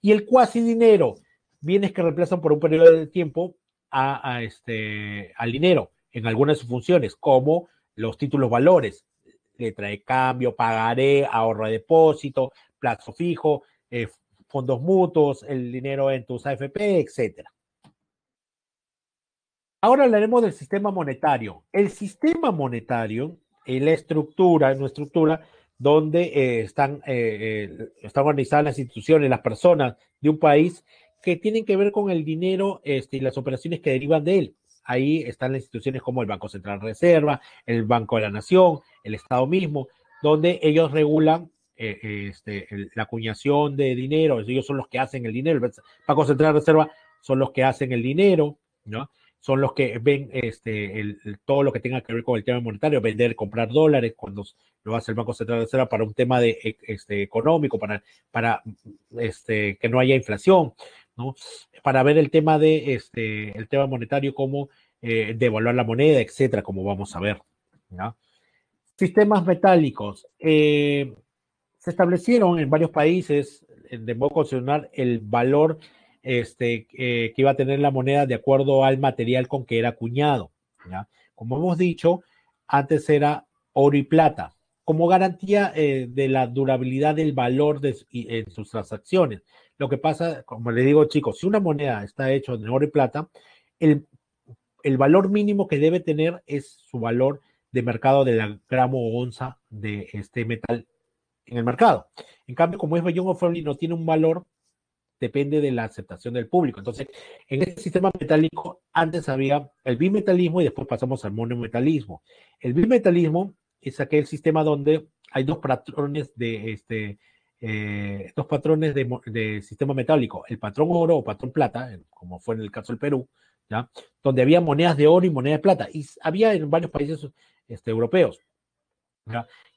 Y el cuasi dinero, bienes que reemplazan por un periodo de tiempo a, este, al dinero en algunas de sus funciones, como los títulos valores, letra de cambio, pagaré, ahorro de depósito, plazo fijo, eh, fondos mutuos, el dinero en tus AFP, etc. Ahora hablaremos del sistema monetario. El sistema monetario es la estructura, una estructura donde eh, están, eh, están organizadas las instituciones, las personas de un país que tienen que ver con el dinero este, y las operaciones que derivan de él ahí están las instituciones como el Banco Central Reserva, el Banco de la Nación, el Estado mismo, donde ellos regulan eh, este, la acuñación de dinero, ellos son los que hacen el dinero, el Banco Central Reserva son los que hacen el dinero, ¿no? son los que ven este, todo lo que tenga que ver con el tema monetario, vender, comprar dólares, cuando lo hace el Banco Central Reserva para un tema e, este, económico, para, que no haya inflación. Para ver el tema de este, el tema monetario, cómo eh, devaluar la moneda, etcétera, como vamos a ver. Sistemas metálicos. Eh, se establecieron en varios países eh, de modo constitucional el valor este, que iba a tener la moneda de acuerdo al material con que era acuñado. ¿ya? Como hemos dicho, antes era oro y plata, como garantía de la durabilidad del valor en sus transacciones. Lo que pasa, como le digo, chicos, si una moneda está hecha de oro y plata, el, el valor mínimo que debe tener es su valor de mercado de la gramo o onza de este metal en el mercado. En cambio, como es Bayonne of no tiene un valor, depende de la aceptación del público. Entonces, en este sistema metálico, antes había el bimetalismo y después pasamos al monometalismo. El bimetalismo es aquel sistema donde hay dos patrones de este, Dos eh, estos patrones de, sistema metálico, el patrón oro o patrón plata, como fue en el caso del Perú, ¿ya? donde había monedas de oro y monedas de plata, y había en varios países este, europeos.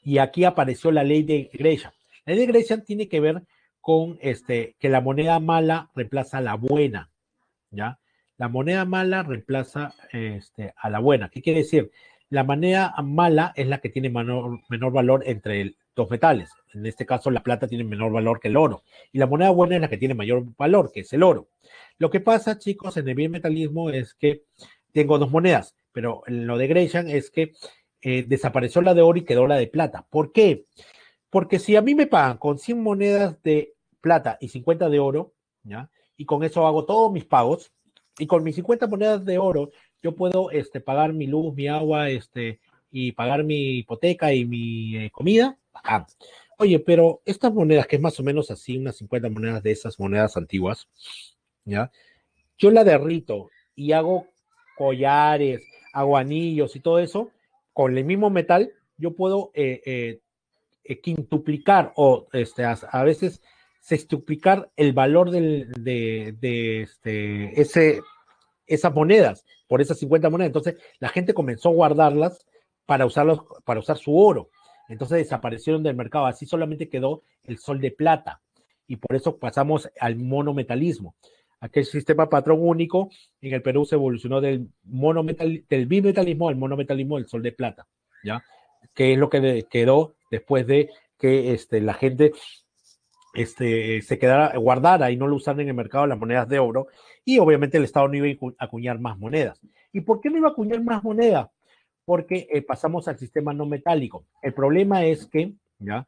Y aquí apareció la ley de Grecia. La ley de Grecia tiene que ver con este, que la moneda mala reemplaza a la buena. ¿ya? La moneda mala reemplaza este, a la buena. ¿Qué quiere decir? La moneda mala es la que tiene menor valor entre el, dos metales. En este caso, la plata tiene menor valor que el oro. Y la moneda buena es la que tiene mayor valor, que es el oro. Lo que pasa, chicos, en el bien metalismo es que tengo dos monedas, pero lo de Gresham es que eh, desapareció la de oro y quedó la de plata. ¿Por qué? Porque si a mí me pagan con 100 monedas de plata y 50 de oro, ¿ya? y con eso hago todos mis pagos, y con mis 50 monedas de oro, yo puedo este, pagar mi luz, mi agua, este, y pagar mi hipoteca y mi eh, comida, Oye, pero estas monedas, que es más o menos así, unas 50 monedas de esas monedas antiguas, ¿ya? Yo la derrito y hago collares, hago anillos y todo eso, con el mismo metal, yo puedo eh, eh, eh, quintuplicar o este, a, veces sextuplicar el valor de, este, ese, esas monedas, por esas 50 monedas. Entonces, la gente comenzó a guardarlas para, usarlos, para usar su oro. Entonces desaparecieron del mercado, así solamente quedó el sol de plata y por eso pasamos al monometalismo. Aquel sistema patrón único en el Perú se evolucionó del, monometalismo, del bimetalismo al monometalismo del sol de plata, ¿ya? Que es lo que quedó después de que este, la gente este, se quedara, guardara y no lo usara en el mercado las monedas de oro. Y obviamente el Estado no iba a acuñar más monedas. ¿Y por qué no iba a acuñar más monedas? porque eh, pasamos al sistema no metálico. El problema es que, ¿ya?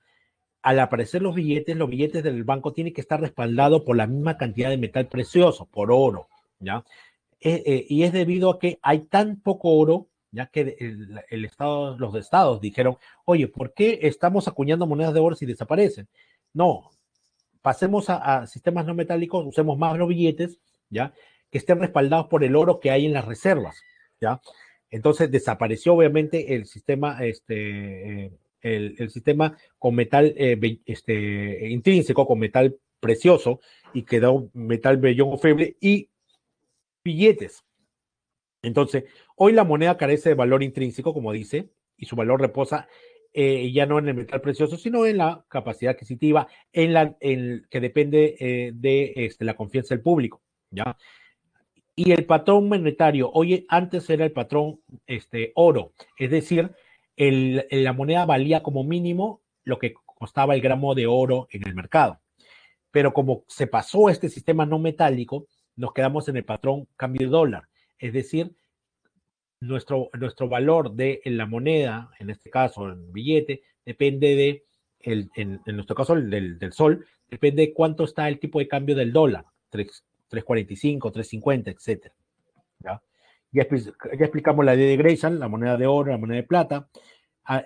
Al aparecer los billetes, los billetes del banco tienen que estar respaldados por la misma cantidad de metal precioso, por oro, ¿ya? Eh, eh, y es debido a que hay tan poco oro, ya que el, estado, los estados dijeron, oye, ¿por qué estamos acuñando monedas de oro si desaparecen? No, pasemos a, a sistemas no metálicos, usemos más los billetes, ¿ya? Que estén respaldados por el oro que hay en las reservas, ¿ya? Entonces desapareció obviamente el sistema, este, eh, el, sistema con metal eh, este, intrínseco, con metal precioso, y quedó metal bellón o feble y billetes. Entonces, hoy la moneda carece de valor intrínseco, como dice, y su valor reposa eh, ya no en el metal precioso, sino en la capacidad adquisitiva, en la en, que depende de este, la confianza del público. ¿ya? Y el patrón monetario, hoy antes era el patrón este, oro, es decir, la moneda valía como mínimo lo que costaba el gramo de oro en el mercado. Pero como se pasó este sistema no metálico, nos quedamos en el patrón cambio de dólar, es decir, nuestro, nuestro valor de la moneda, en este caso el billete, depende de, en, nuestro caso el del, del, sol, depende de cuánto está el tipo de cambio del dólar, 3.45, 3.50, etc. ¿Ya? Ya, explicamos la idea de Grayson, la moneda de oro, la moneda de plata. Ah,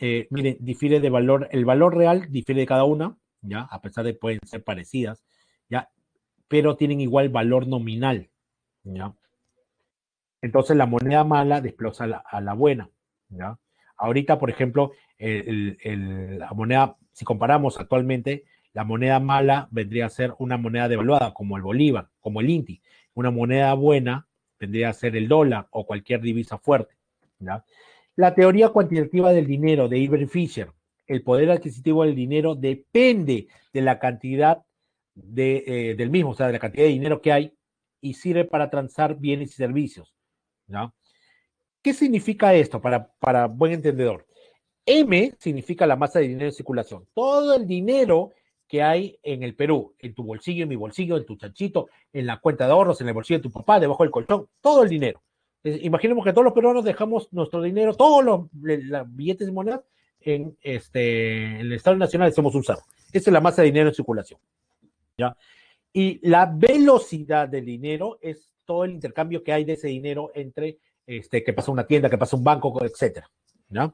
eh, miren, difiere de valor, el valor real difiere de cada una, ¿ya? A pesar de que pueden ser parecidas, ¿ya? Pero tienen igual valor nominal, ¿ya? Entonces la moneda mala desplaza a la, buena, ¿ya? Ahorita, por ejemplo, la moneda, si comparamos actualmente, la moneda mala vendría a ser una moneda devaluada, como el bolívar, como el inti. Una moneda buena vendría a ser el dólar o cualquier divisa fuerte. La teoría cuantitativa del dinero de Iber Fisher. El poder adquisitivo del dinero depende de la cantidad eh, del mismo, o sea, de la cantidad de dinero que hay y sirve para transar bienes y servicios. ¿Qué significa esto para, para buen entendedor? M significa la masa de dinero en circulación. Todo el dinero que hay en el Perú, en tu bolsillo, en mi bolsillo, en tu chanchito, en la cuenta de ahorros, en el bolsillo de tu papá, debajo del colchón, todo el dinero. Imaginemos que todos los peruanos dejamos nuestro dinero, todos los, billetes de moneda en, este, el Estado Nacional hemos usado. Esa es la masa de dinero en circulación. ¿ya? Y la velocidad del dinero es todo el intercambio que hay de ese dinero entre este, que pasa una tienda, que pasa un banco, etcétera. ¿ya?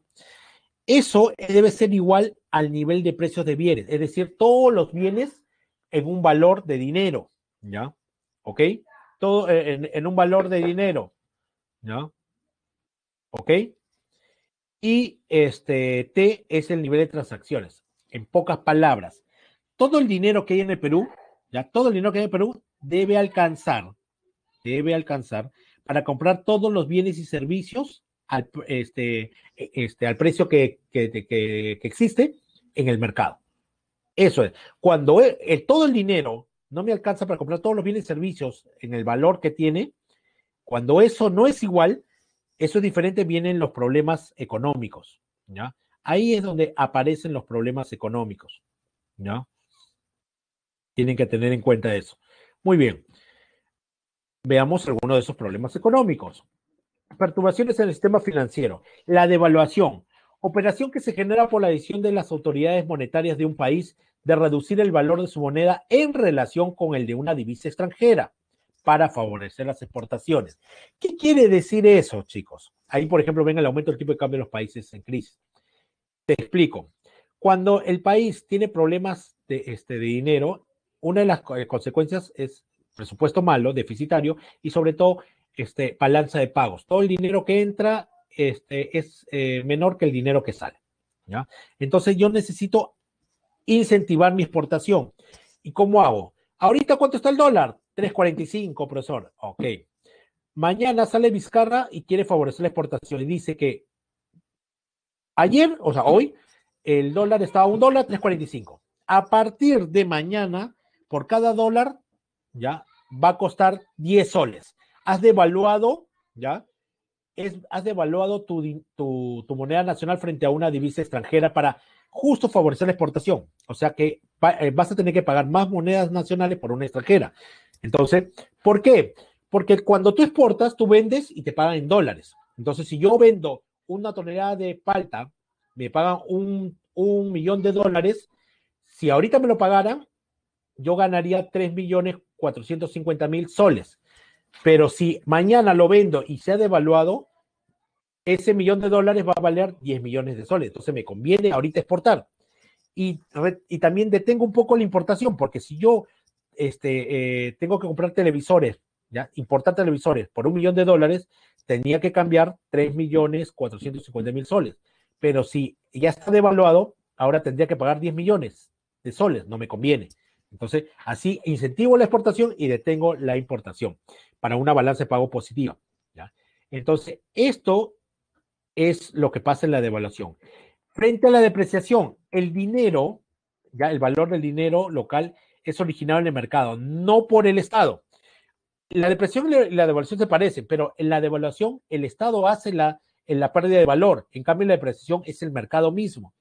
Eso debe ser igual al nivel de precios de bienes, es decir, todos los bienes en un valor de dinero, ¿ya? ¿Ok? Todo eh, en, un valor de dinero, ¿ya? ¿Ok? Y este T es el nivel de transacciones. En pocas palabras, todo el dinero que hay en el Perú, ya todo el dinero que hay en el Perú debe alcanzar, debe alcanzar para comprar todos los bienes y servicios al, este, e, este, al precio que, existe en el mercado. Eso es. Cuando e, el, todo el dinero no me alcanza para comprar todos los bienes y servicios en el valor que tiene, cuando eso no es igual, eso es diferente, vienen los problemas económicos. ¿ya? Ahí es donde aparecen los problemas económicos. no Tienen que tener en cuenta eso. Muy bien. Veamos algunos de esos problemas económicos perturbaciones en el sistema financiero, la devaluación, operación que se genera por la decisión de las autoridades monetarias de un país de reducir el valor de su moneda en relación con el de una divisa extranjera para favorecer las exportaciones. ¿Qué quiere decir eso, chicos? Ahí, por ejemplo, ven el aumento del tipo de cambio de los países en crisis. Te explico. Cuando el país tiene problemas de, este, de dinero, una de las consecuencias es presupuesto malo, deficitario, y sobre todo este, balanza de pagos. Todo el dinero que entra este, es eh, menor que el dinero que sale. ¿ya? Entonces yo necesito incentivar mi exportación. ¿Y cómo hago? Ahorita, ¿cuánto está el dólar? 3.45, profesor. Ok. Mañana sale Vizcarra y quiere favorecer la exportación y dice que ayer, o sea, hoy, el dólar estaba a un dólar, 3.45. A partir de mañana, por cada dólar, ya va a costar 10 soles has devaluado, ¿ya? has devaluado tu, moneda nacional frente a una divisa extranjera para justo favorecer la exportación. O sea que eh, vas a tener que pagar más monedas nacionales por una extranjera. Entonces, ¿por qué? Porque cuando tú exportas, tú vendes y te pagan en dólares. Entonces, si yo vendo una tonelada de palta, me pagan un, millón de dólares. Si ahorita me lo pagara, yo ganaría 3 millones 450 mil soles. Pero si mañana lo vendo y se ha devaluado, ese millón de dólares va a valer 10 millones de soles. Entonces me conviene ahorita exportar. Y, y también detengo un poco la importación, porque si yo este, eh, tengo que comprar televisores, ¿ya? importar televisores por un millón de dólares, tenía que cambiar 3 millones 450 mil soles. Pero si ya está devaluado, ahora tendría que pagar 10 millones de soles, no me conviene. Entonces, así incentivo la exportación y detengo la importación para una balanza de pago positiva. ¿ya? Entonces, esto es lo que pasa en la devaluación. Frente a la depreciación, el dinero, ya el valor del dinero local es originado en el mercado, no por el Estado. La depreciación y la devaluación se parecen, pero en la devaluación el Estado hace la, en la pérdida de valor, en cambio la depreciación es el mercado mismo.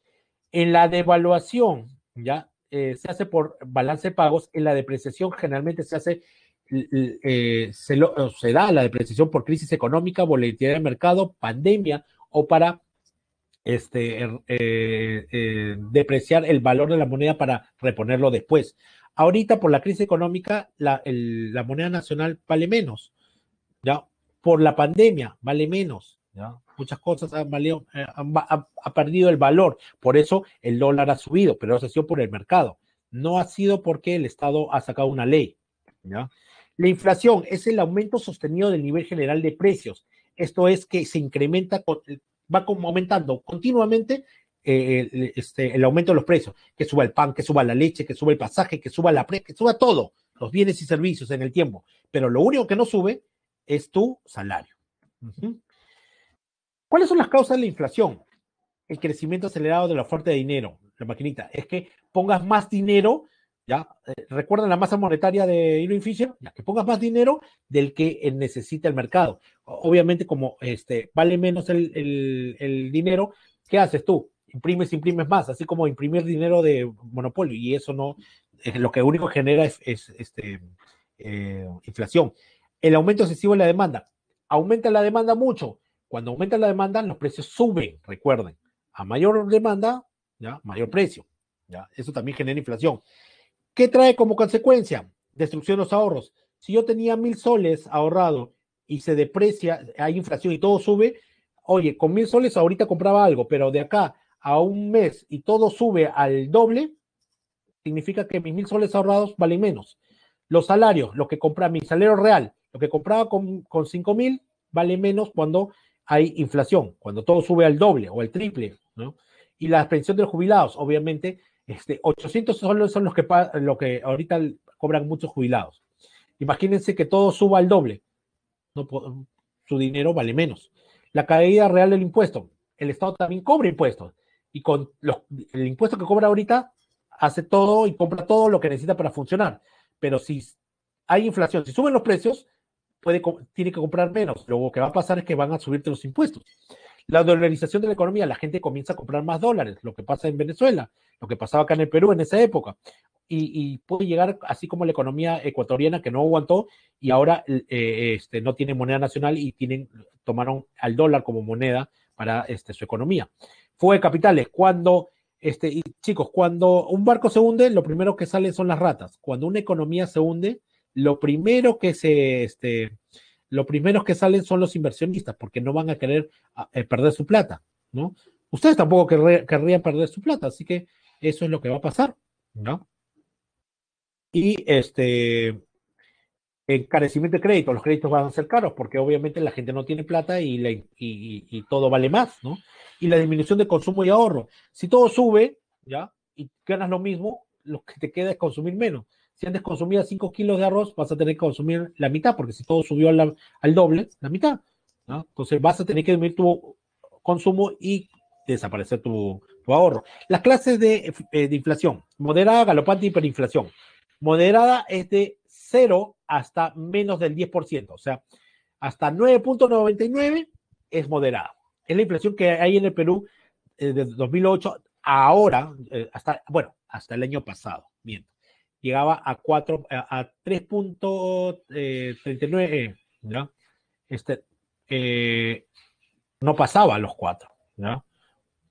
En la devaluación, ya eh, se hace por balance de pagos, en la depreciación generalmente se hace eh, se, da la depreciación por crisis económica, volatilidad de mercado, pandemia o para este, er, eh, eh, depreciar el valor de la moneda para reponerlo después. Ahorita por la crisis económica la, moneda nacional vale menos, ¿ya? Por la pandemia vale menos, ¿ya? Muchas cosas han, perdido el valor, por eso el dólar ha subido, pero eso ha sido por el mercado. No ha sido porque el Estado ha sacado una ley, ¿ya? La inflación es el aumento sostenido del nivel general de precios. Esto es que se incrementa, va aumentando continuamente eh, este, el, aumento de los precios, que suba el pan, que suba la leche, que suba el pasaje, que suba la pre, que suba todo, los bienes y servicios en el tiempo. Pero lo único que no sube es tu salario. ¿Cuáles son las causas de la inflación? El crecimiento acelerado de la oferta de dinero, la maquinita. Es que pongas más dinero ¿Ya? Eh, la masa monetaria de Irving Fisher, que pongas más dinero del que eh, necesita el mercado. Obviamente, como este, vale menos el, dinero, ¿qué haces tú? Imprimes, imprimes más, así como imprimir dinero de monopolio, y eso no, es eh, lo que único genera es, este, inflación. El aumento excesivo en la demanda. Aumenta la demanda mucho. Cuando aumenta la demanda, los precios suben, recuerden. A mayor demanda, ¿ya? mayor precio. ¿ya? Eso también genera inflación. ¿Qué trae como consecuencia? Destrucción de los ahorros. Si yo tenía mil soles ahorrado y se deprecia, hay inflación y todo sube, oye, con mil soles ahorita compraba algo, pero de acá a un mes y todo sube al doble, significa que mis mil soles ahorrados valen menos. Los salarios, lo que compra mi salario real, lo que compraba con, con mil, vale menos cuando hay inflación, cuando todo sube al doble o al triple, ¿no? Y la pensión de los jubilados, obviamente, 800 este, son los que, lo que ahorita cobran muchos jubilados. Imagínense que todo suba al doble. su dinero vale menos. La caída real del impuesto. El Estado también cobra impuestos. Y con el impuesto que cobra ahorita hace todo y compra todo lo que necesita para funcionar. Pero si hay inflación, si suben los precios, tiene que comprar menos. Lo que va a pasar es que van a subirte los impuestos la dolarización de la economía, la gente comienza a comprar más dólares, lo que pasa en Venezuela, lo que pasaba acá en el Perú en esa época. Y, puede llegar así como la economía ecuatoriana que no aguantó y ahora eh, este, no tiene moneda nacional y tienen, tomaron al dólar como moneda para este, su economía. Fue de capitales. Cuando, este, y chicos, cuando un barco se hunde, lo primero que sale son las ratas. Cuando una economía se hunde, lo primero que se, este, los primeros que salen son los inversionistas, porque no van a querer ah, eh, perder su plata, ¿no? Ustedes tampoco querrían perder su plata, así que eso es lo que va a pasar, ¿no? Y este encarecimiento de crédito, los créditos van a ser caros porque obviamente la gente no tiene plata y, y todo vale más, ¿no? Y la disminución de consumo y ahorro. Si todo sube, ¿ya? Y ganas lo mismo, lo que te queda es consumir menos si antes consumías 5 kilos de arroz, vas a tener que consumir la mitad, porque si todo subió al doble, la mitad. ¿no? Entonces vas a tener que disminuir tu consumo y desaparecer tu, ahorro. Las clases de, eh, de, inflación, moderada, galopante, hiperinflación. Moderada es de 0 hasta menos del 10%, o sea, hasta 9.99 es moderada. Es la inflación que hay en el Perú eh, desde 2008 ahora, eh, hasta, bueno, hasta el año pasado, miento llegaba a, 4, a, 3.39, eh, ¿no? Este, eh, no pasaba a los 4,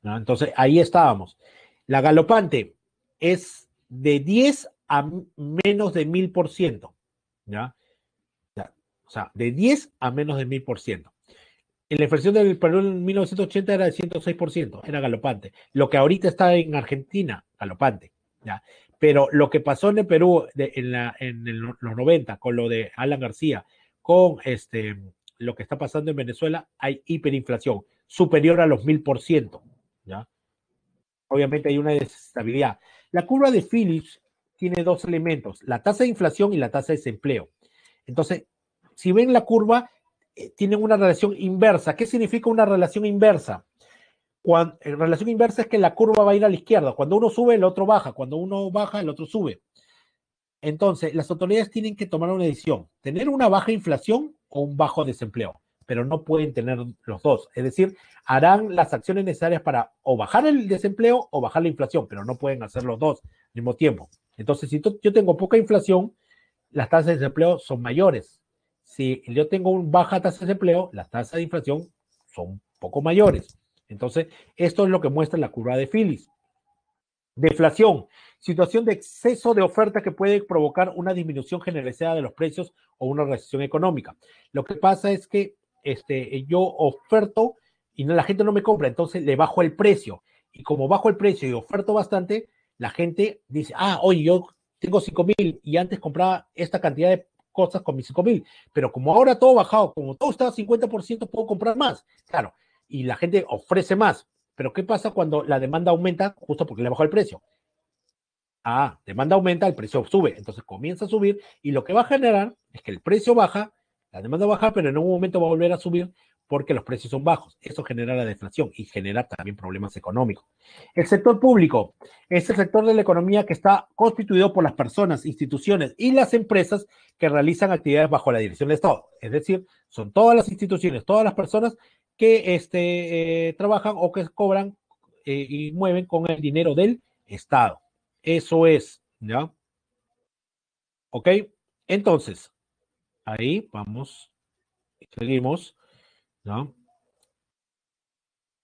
Entonces ahí estábamos. La galopante es de 10 a menos de 1000%, ¿ya? O sea, de 10 a menos de 1000%. En la inflación del Perú en 1980 era de 106%, era galopante. Lo que ahorita está en Argentina, galopante. ¿ya? Pero lo que pasó en el Perú en, los 90 con lo de Alan García, con este, lo que está pasando en Venezuela, hay hiperinflación superior a los mil 1000%. ¿ya? Obviamente hay una desestabilidad. La curva de Phillips tiene dos elementos, la tasa de inflación y la tasa de desempleo. Entonces, si ven la curva, eh, tienen una relación inversa. ¿Qué significa una relación inversa? en relación inversa es que la curva va a ir a la izquierda. Cuando uno sube, el otro baja. Cuando uno baja, el otro sube. Entonces, las autoridades tienen que tomar una decisión, tener una baja inflación o un bajo desempleo, pero no pueden tener los dos. Es decir, harán las acciones necesarias para o bajar el desempleo o bajar la inflación, pero no pueden hacer los dos al mismo tiempo. Entonces, si yo tengo poca inflación, las tasas de desempleo son mayores. Si yo tengo una baja tasa de desempleo, las tasas de inflación son poco mayores. Entonces, esto es lo que muestra la curva de Phillips. Deflación, situación de exceso de oferta que puede provocar una disminución generalizada de los precios o una recesión económica. Lo que pasa es que este, yo oferto y la gente no me compra, entonces le bajo el precio. Y como bajo el precio y oferto bastante, la gente dice, ah, oye, yo tengo 5 mil y antes compraba esta cantidad de cosas con mis 5 mil, pero como ahora todo bajado, como todo está a 50%, puedo comprar más. Claro, y la gente ofrece más. Pero ¿qué pasa cuando la demanda aumenta justo porque le bajó el precio? Ah, demanda aumenta, el precio sube. Entonces comienza a subir y lo que va a generar es que el precio baja, la demanda baja, pero en un momento va a volver a subir porque los precios son bajos. Eso genera la deflación y genera también problemas económicos. El sector público es el sector de la economía que está constituido por las personas, instituciones y las empresas que realizan actividades bajo la dirección del Estado. Es decir, son todas las instituciones, todas las personas que este, eh, trabajan o que cobran eh, y mueven con el dinero del Estado. Eso es, ¿ya? ¿Ok? Entonces, ahí vamos, seguimos, ¿ya?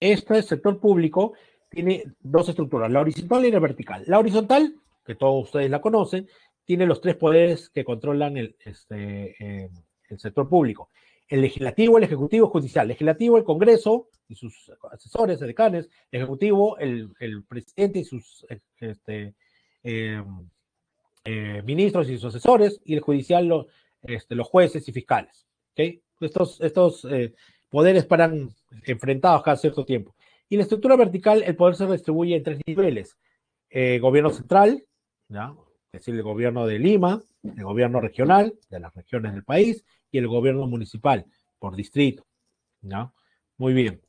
Este sector público tiene dos estructuras, la horizontal y la vertical. La horizontal, que todos ustedes la conocen, tiene los tres poderes que controlan el, este, eh, el sector público el legislativo, el ejecutivo, el judicial, legislativo, el Congreso y sus asesores, decanes, el ejecutivo, el, presidente y sus este, em, eh, ministros y sus asesores, y el judicial, este, los jueces y fiscales. Estos, eh, poderes paran enfrentados cada cierto tiempo. Y la estructura vertical, el poder se distribuye en tres niveles. Eh, gobierno central, es decir, el gobierno de Lima, el gobierno regional, de las regiones del país, el gobierno municipal por distrito. ¿no? Muy bien.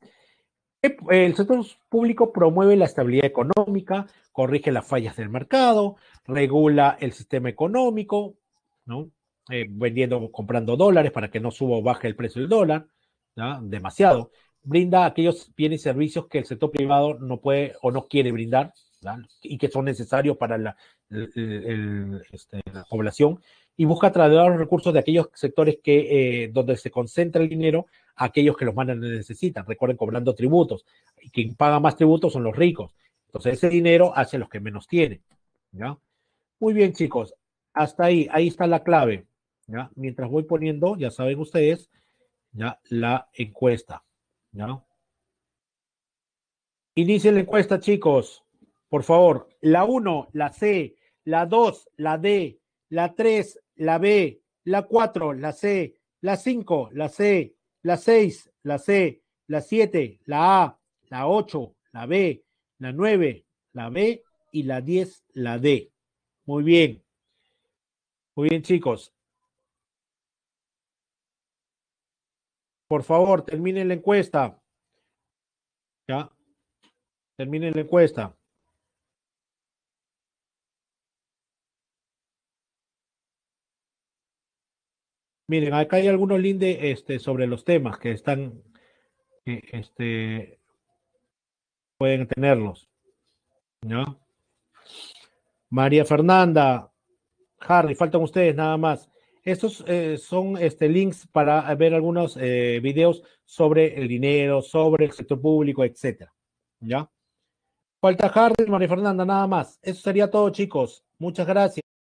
El sector público promueve la estabilidad económica, corrige las fallas del mercado, regula el sistema económico, ¿no? Eh, vendiendo, comprando dólares para que no suba o baje el precio del dólar, demasiado. Brinda aquellos bienes y servicios que el sector privado no puede o no quiere brindar y que son necesarios para la este, población y busca trasladar los recursos de aquellos sectores que, eh, donde se concentra el dinero a aquellos que los más necesitan. Recuerden, cobrando tributos. Y quien paga más tributos son los ricos. Entonces, ese dinero hacia los que menos tienen. ¿ya? Muy bien, chicos. Hasta ahí. Ahí está la clave. ¿ya? Mientras voy poniendo, ya saben ustedes, ¿ya? la encuesta. ¿ya? Inicie la encuesta, chicos. Por favor, la 1, la C, la 2, la D, la 3, la B, la 4, la C, la 5, la C, la 6, la C, la 7, la A, la 8, la B, la 9, la B y la 10, la D. Muy bien. Muy bien, chicos. Por favor, terminen la encuesta. Ya. Terminen la encuesta. Miren, acá hay algunos links este, sobre los temas que están, este, pueden tenerlos, ¿no? María Fernanda, Harry, faltan ustedes nada más. Estos eh, son este, links para ver algunos eh, videos sobre el dinero, sobre el sector público, etcétera. ¿Ya? Falta Harry, María Fernanda, nada más. Eso sería todo, chicos. Muchas gracias.